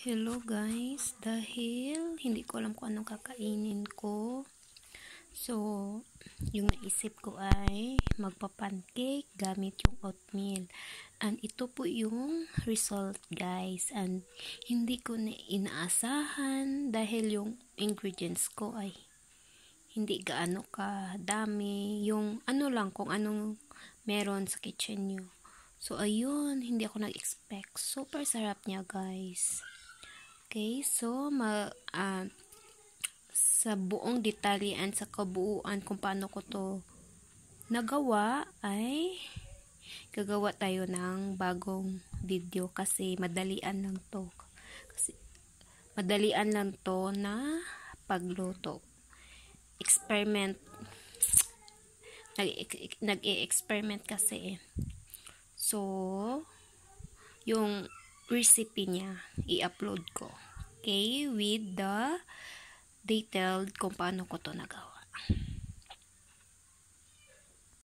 Hello guys, dahil hindi ko alam kung anong kakainin ko. So, yung naisip ko ay magpa-pancake gamit yung oatmeal. And ito po yung result guys. And hindi ko na inaasahan dahil yung ingredients ko ay hindi gaano ka dami. Yung ano lang kung anong meron sa kitchen nyo. So, ayun, hindi ako nag-expect. Super sarap niya guys. Okay, so ma, uh, sa buong detalyan, sa kabuuan kung paano ko to nagawa ay gagawa tayo ng bagong video kasi madalian lang to. Kasi madalian lang to na pagluto. Experiment nag-e-experiment kasi. So, yung recipe niya i-upload ko. Okay? With the detailed kung paano ko to nagawa.